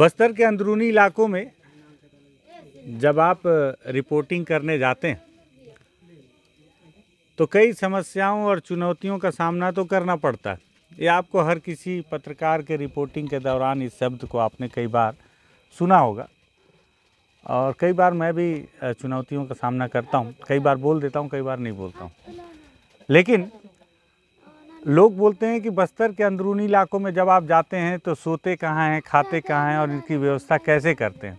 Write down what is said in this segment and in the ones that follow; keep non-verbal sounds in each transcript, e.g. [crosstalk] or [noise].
बस्तर के अंदरूनी इलाकों में जब आप रिपोर्टिंग करने जाते हैं तो कई समस्याओं और चुनौतियों का सामना तो करना पड़ता है ये आपको हर किसी पत्रकार के रिपोर्टिंग के दौरान इस शब्द को आपने कई बार सुना होगा और कई बार मैं भी चुनौतियों का सामना करता हूँ कई बार बोल देता हूँ कई बार नहीं बोलता हूँ लेकिन लोग बोलते हैं कि बस्तर के अंदरूनी इलाकों में जब आप जाते हैं तो सोते कहाँ हैं खाते कहाँ हैं और इनकी व्यवस्था कैसे करते हैं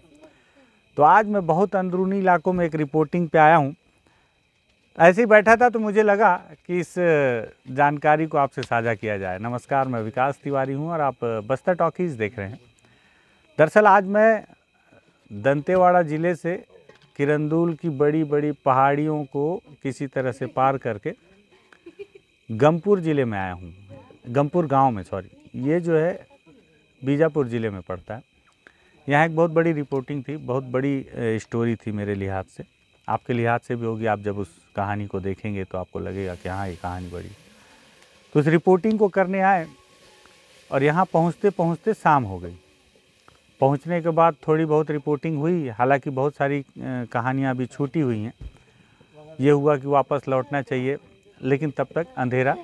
तो आज मैं बहुत अंदरूनी इलाकों में एक रिपोर्टिंग पे आया हूँ ऐसे ही बैठा था तो मुझे लगा कि इस जानकारी को आपसे साझा किया जाए नमस्कार मैं विकास तिवारी हूँ और आप बस्तर टॉकीज़ देख रहे हैं दरअसल आज मैं दंतेवाड़ा ज़िले से किरंदुल की बड़ी बड़ी पहाड़ियों को किसी तरह से पार करके गमपुर ज़िले में आया हूँ गमपुर गांव में सॉरी ये जो है बीजापुर ज़िले में पड़ता है यहाँ एक बहुत बड़ी रिपोर्टिंग थी बहुत बड़ी स्टोरी थी मेरे लिहाज से आपके लिहाज से भी होगी आप जब उस कहानी को देखेंगे तो आपको लगेगा कि हाँ ये कहानी बड़ी तो उस रिपोर्टिंग को करने आए और यहाँ पहुँचते पहुँचते शाम हो गई पहुँचने के बाद थोड़ी बहुत रिपोर्टिंग हुई हालांकि बहुत सारी कहानियाँ अभी छूटी हुई हैं ये हुआ कि वापस लौटना चाहिए लेकिन तब तक अंधेरा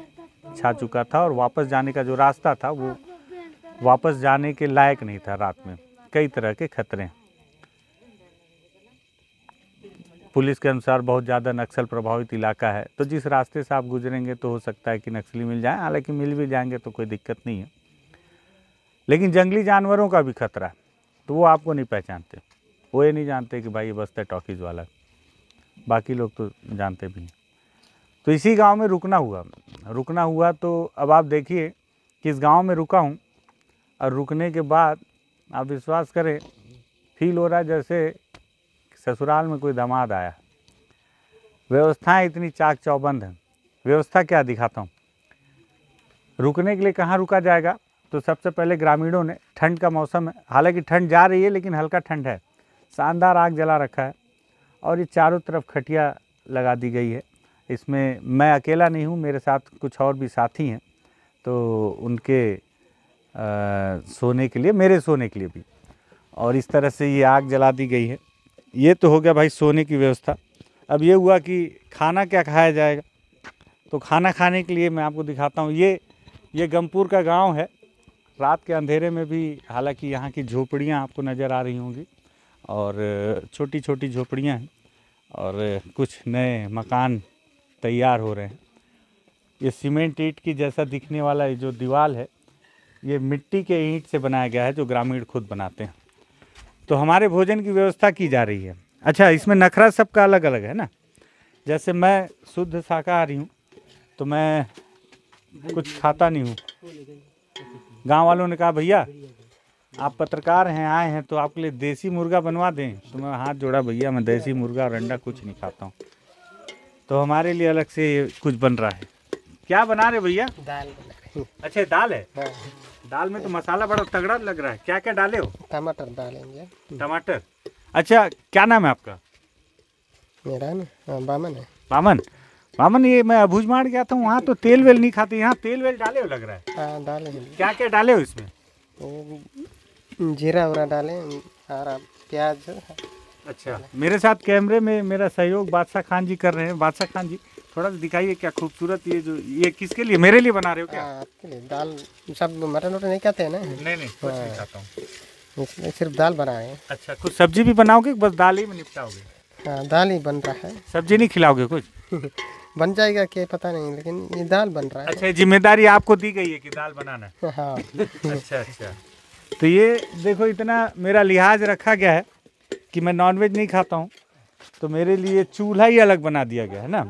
छा चुका था और वापस जाने का जो रास्ता था वो वापस जाने के लायक नहीं था रात में कई तरह के खतरे पुलिस के अनुसार बहुत ज़्यादा नक्सल प्रभावित इलाका है तो जिस रास्ते से आप गुजरेंगे तो हो सकता है कि नक्सली मिल जाए हालांकि मिल भी जाएंगे तो कोई दिक्कत नहीं है लेकिन जंगली जानवरों का भी खतरा है तो वो आपको नहीं पहचानते वो ये नहीं जानते कि भाई ये बस्ता टॉकीज़ वाला बाकी लोग तो जानते भी नहीं तो इसी गांव में रुकना हुआ रुकना हुआ तो अब आप देखिए कि इस गांव में रुका हूँ और रुकने के बाद आप विश्वास करें फील हो रहा जैसे ससुराल में कोई दमाद आया व्यवस्थाएं इतनी चाक चौबंद हैं व्यवस्था क्या दिखाता हूँ रुकने के लिए कहाँ रुका जाएगा तो सबसे पहले ग्रामीणों ने ठंड का मौसम है हालांकि ठंड जा रही है लेकिन हल्का ठंड है शानदार आग जला रखा है और ये चारों तरफ खटिया लगा दी गई है इसमें मैं अकेला नहीं हूँ मेरे साथ कुछ और भी साथी हैं तो उनके आ, सोने के लिए मेरे सोने के लिए भी और इस तरह से ये आग जला दी गई है ये तो हो गया भाई सोने की व्यवस्था अब ये हुआ कि खाना क्या खाया जाएगा तो खाना खाने के लिए मैं आपको दिखाता हूँ ये ये गमपुर का गांव है रात के अंधेरे में भी हालांकि यहाँ की झोपड़ियाँ आपको नज़र आ रही होंगी और छोटी छोटी झोपड़ियाँ हैं और कुछ नए मकान तैयार हो रहे हैं ये सीमेंट ईट की जैसा दिखने वाला ये जो दीवार है ये मिट्टी के ईंट से बनाया गया है जो ग्रामीण खुद बनाते हैं तो हमारे भोजन की व्यवस्था की जा रही है अच्छा इसमें नखरा सबका अलग अलग है ना जैसे मैं शुद्ध शाकाहारी हूँ तो मैं कुछ खाता नहीं हूँ गांव वालों ने कहा भैया आप पत्रकार हैं आए हैं तो आपके लिए देसी मुर्गा बनवा दें तो मैं हाथ जोड़ा भैया मैं देसी मुर्गा और अंडा कुछ नहीं खाता हूँ तो हमारे लिए अलग से कुछ बन रहा है क्या बना रहे भैया दाल रहे अच्छा दाल है हाँ। दाल में तो मसाला बड़ा तगड़ा लग रहा है क्या क्या डाले हो टमाटर डालेंगे टमाटर अच्छा क्या नाम है आपका मेरा ना हाँ, बामन है बामन बामन ये मैं अभूज मार गया था वहाँ तो तेल वेल नहीं खाते यहाँ तेल वेल डाले हो लग रहा है डाले हाँ, क्या क्या डाले हो इसमें जीरा उरा डाले प्याज अच्छा मेरे साथ कैमरे में मेरा सहयोग बादशाह खान जी कर रहे हैं बादशाह खान जी थोड़ा सा दिखाइए क्या खूबसूरत ये जो ये किसके लिए मेरे लिए बना रहे हो क्या हाँ, आपके लिए दाल सब मटन वटन नहीं कहते हैं ना नहीं नहीं कुछ नहीं हाँ। खाता हूँ इसमें सिर्फ दाल बना रहे हैं अच्छा कुछ सब्जी भी बनाओगे बस दाल ही में निपटाओगे हाँ दाल ही बन रहा है सब्जी नहीं खिलाओगे कुछ [laughs] बन जाएगा क्या पता नहीं लेकिन ये दाल बन रहा है अच्छा जिम्मेदारी आपको दी गई है कि दाल बनाना हाँ अच्छा अच्छा तो ये देखो इतना मेरा लिहाज रखा गया है कि मैं नॉनवेज नहीं खाता हूँ तो मेरे लिए चूल्हा ही अलग बना दिया गया है ना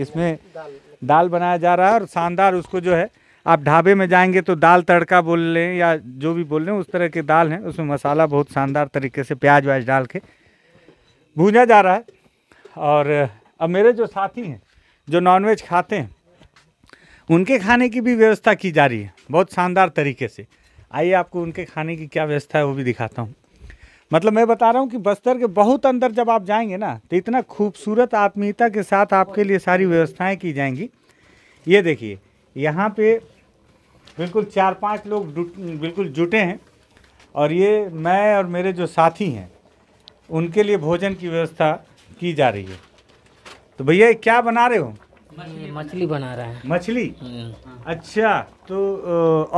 इसमें दाल बनाया जा रहा है और शानदार उसको जो है आप ढाबे में जाएंगे तो दाल तड़का बोल लें या जो भी बोल लें उस तरह के दाल हैं उसमें मसाला बहुत शानदार तरीके से प्याज व्याज डाल के भूजा जा रहा है और अब मेरे जो साथी हैं जो नॉनवेज खाते हैं उनके खाने की भी व्यवस्था की जा रही है बहुत शानदार तरीके से आइए आपको उनके खाने की क्या व्यवस्था है वो भी दिखाता हूँ मतलब मैं बता रहा हूँ कि बस्तर के बहुत अंदर जब आप जाएंगे ना तो इतना खूबसूरत आत्मीयता के साथ आपके लिए सारी व्यवस्थाएं की जाएंगी ये देखिए यहाँ पे बिल्कुल चार पांच लोग बिल्कुल जुटे हैं और ये मैं और मेरे जो साथी हैं उनके लिए भोजन की व्यवस्था की जा रही है तो भैया क्या बना रहे हो मछली बना रहा है मछली हम्म। अच्छा तो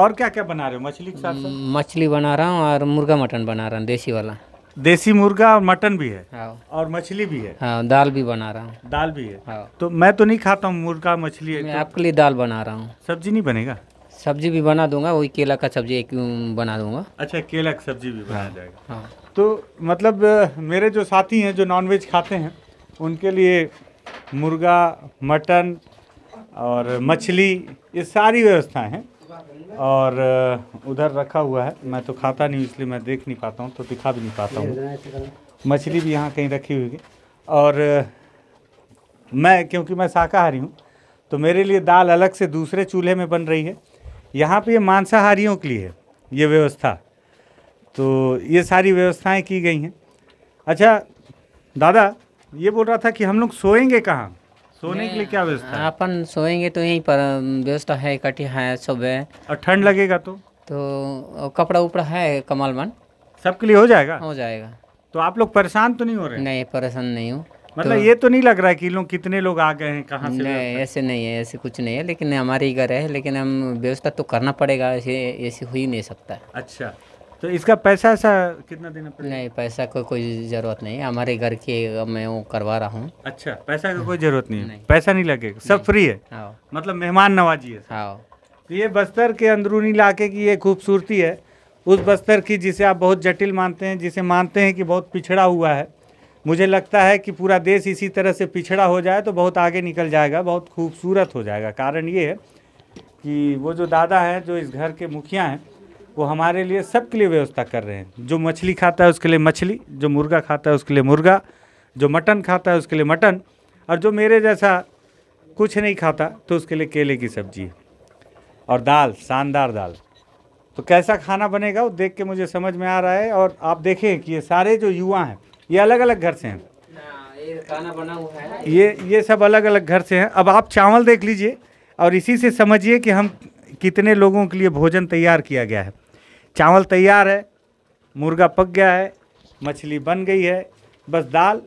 और क्या क्या बना रहे हो मछली के साथ हम्म, मछली बना रहा हूँ और मुर्गा मटन बना रहा हूँ देसी वाला देसी मुर्गा और मटन भी है हाँ। और मछली भी है हाँ, दाल भी बना रहा हूँ दाल भी है हाँ। तो मैं तो नहीं खाता हूँ मुर्गा मछली मैं तो... आपके लिए दाल बना रहा हूँ सब्जी नहीं बनेगा सब्जी भी बना दूंगा वही केला का सब्जी एक बना दूंगा अच्छा केला की सब्जी भी बनाया हाँ। जाएगा हाँ। तो मतलब मेरे जो साथी हैं जो नॉन खाते हैं उनके लिए मुर्गा मटन और मछली ये सारी व्यवस्थाएं हैं और उधर रखा हुआ है मैं तो खाता नहीं इसलिए मैं देख नहीं पाता हूँ तो दिखा भी नहीं पाता हूँ मछली भी यहाँ कहीं रखी हुई है और मैं क्योंकि मैं शाकाहारी हूँ तो मेरे लिए दाल अलग से दूसरे चूल्हे में बन रही है यहाँ पे ये मांसाहारियों के लिए है ये व्यवस्था तो ये सारी व्यवस्थाएं की गई हैं अच्छा दादा ये बोल रहा था कि हम लोग सोएंगे कहाँ सोने के लिए क्या व्यवस्था अपन सोएंगे तो यहीं पर व्यवस्था है इकट्ठी है सुबह और ठंड लगेगा तो तो कपड़ा उपड़ा है कमाल मन सबके लिए हो जाएगा हो जाएगा तो आप लोग परेशान तो नहीं हो रहे नहीं परेशान नहीं हूँ मतलब तो, ये तो नहीं लग रहा है कि लोग कितने लोग आ गए हैं कहाँ से नहीं ऐसे नहीं है ऐसे कुछ नहीं है लेकिन हमारे ही घर है लेकिन हम व्यवस्था तो करना पड़ेगा ऐसे ऐसे हो ही नहीं सकता अच्छा तो इसका पैसा ऐसा कितना देना पड़ेगा नहीं पैसा को कोई ज़रूरत नहीं हमारे घर के मैं वो करवा रहा हूँ अच्छा पैसा का कोई ज़रूरत नहीं है नहीं। पैसा नहीं लगेगा सब फ्री है हाँ। मतलब मेहमान नवाजी है हाँ। तो ये बस्तर के अंदरूनी इलाके की ये खूबसूरती है उस बस्तर की जिसे आप बहुत जटिल मानते हैं जिसे मानते हैं कि बहुत पिछड़ा हुआ है मुझे लगता है कि पूरा देश इसी तरह से पिछड़ा हो जाए तो बहुत आगे निकल जाएगा बहुत खूबसूरत हो जाएगा कारण ये है कि वो जो दादा हैं जो इस घर के मुखिया हैं वो हमारे लिए सबके लिए व्यवस्था कर रहे हैं जो मछली खाता है उसके लिए मछली जो मुर्गा खाता है उसके लिए मुर्गा जो मटन खाता है उसके लिए मटन और जो मेरे जैसा कुछ नहीं खाता तो उसके लिए केले की सब्जी और दाल शानदार दाल तो कैसा खाना बनेगा वो देख के मुझे समझ में आ रहा है और आप देखें कि ये सारे जो युवा हैं ये अलग अलग घर से हैं ये ये सब अलग अलग घर से हैं अब आप चावल देख लीजिए और इसी से समझिए कि हम कितने लोगों के लिए भोजन तैयार किया गया है चावल तैयार है मुर्गा पक गया है मछली बन गई है बस दाल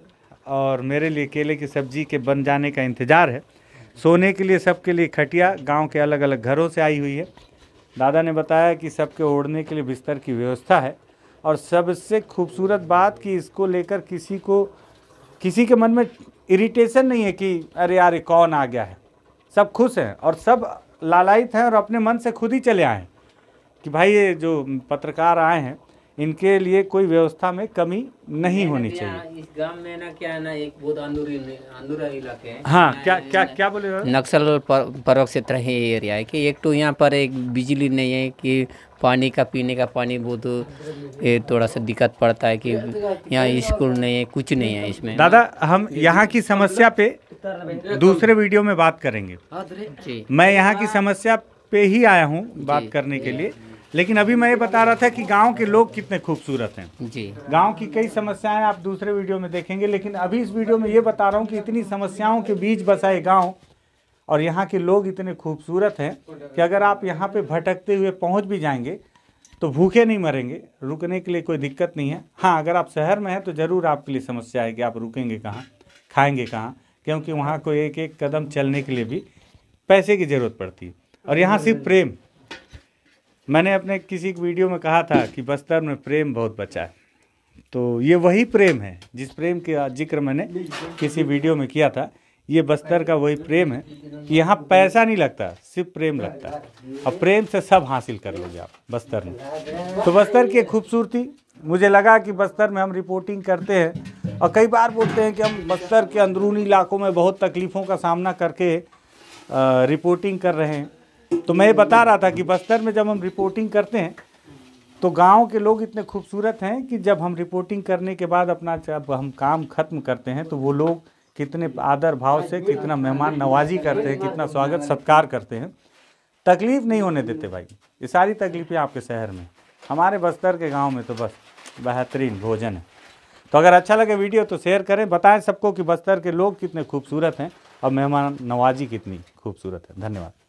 और मेरे लिए केले की सब्जी के बन जाने का इंतज़ार है सोने के लिए सबके लिए खटिया गांव के अलग अलग घरों से आई हुई है दादा ने बताया कि सबके ओढ़ने के लिए बिस्तर की व्यवस्था है और सबसे खूबसूरत बात कि इसको लेकर किसी को किसी के मन में इरिटेशन नहीं है कि अरे यार कौन आ गया है सब खुश हैं और सब लालायित हैं और अपने मन से खुद ही चले आएँ कि भाई ये जो पत्रकार आए हैं इनके लिए कोई व्यवस्था में कमी नहीं होनी चाहिए इस गांव में ना क्या है ना एक बहुत अंदूरी इलाके हैं हाँ क्या, क्या क्या बोले नक्सल पर्वत क्षेत्र है ये एरिया है कि एक तो यहाँ पर एक बिजली नहीं है कि पानी का पीने का पानी बहुत ये थोड़ा सा दिक्कत पड़ता है कि यहाँ स्कूल नहीं है कुछ नहीं है इसमें दादा हम यहाँ की समस्या पे दूसरे वीडियो में बात करेंगे हाँ, मैं यहाँ की हाँ। समस्या पे ही आया हूँ बात करने के लिए लेकिन अभी मैं ये बता रहा था कि गांव के लोग कितने खूबसूरत हैं जी गांव की कई समस्याएं आप दूसरे वीडियो में देखेंगे लेकिन अभी इस वीडियो में ये बता रहा हूँ कि इतनी समस्याओं के बीच बसा ये गाँव और यहाँ के लोग इतने खूबसूरत हैं कि अगर आप यहाँ पे भटकते हुए पहुँच भी जाएंगे तो भूखे नहीं मरेंगे रुकने के लिए कोई दिक्कत नहीं है हाँ अगर आप शहर में हैं तो ज़रूर आपके लिए समस्या है कि आप रुकेंगे कहाँ खाएंगे कहाँ क्योंकि वहाँ को एक एक कदम चलने के लिए भी पैसे की ज़रूरत पड़ती है और यहाँ सिर्फ प्रेम मैंने अपने किसी वीडियो में कहा था कि बस्तर में प्रेम बहुत बचा है तो ये वही प्रेम है जिस प्रेम का जिक्र मैंने किसी वीडियो में किया था ये बस्तर का वही प्रेम है कि यहाँ पैसा नहीं लगता सिर्फ प्रेम लगता है और प्रेम से सब हासिल कर लोगे आप बस्तर में तो बस्तर की खूबसूरती मुझे लगा कि बस्तर में हम रिपोर्टिंग करते हैं और कई बार बोलते हैं कि हम बस्तर के अंदरूनी इलाकों में बहुत तकलीफ़ों का सामना करके रिपोर्टिंग कर रहे हैं तो मैं ये बता रहा था कि बस्तर में जब हम रिपोर्टिंग करते हैं तो गांव के लोग इतने खूबसूरत हैं कि जब हम रिपोर्टिंग करने के बाद अपना जब हम काम खत्म करते हैं तो वो लोग कितने आदर भाव से कितना मेहमान नवाजी करते हैं कितना स्वागत सत्कार करते हैं तकलीफ़ नहीं होने देते भाई ये सारी तकलीफ़ें आपके शहर में हमारे बस्तर के गाँव में तो बस बेहतरीन भोजन है तो अगर अच्छा लगे वीडियो तो शेयर करें बताएं सबको कि बस्तर के लोग कितने खूबसूरत हैं और मेहमान नवाजी कितनी खूबसूरत है धन्यवाद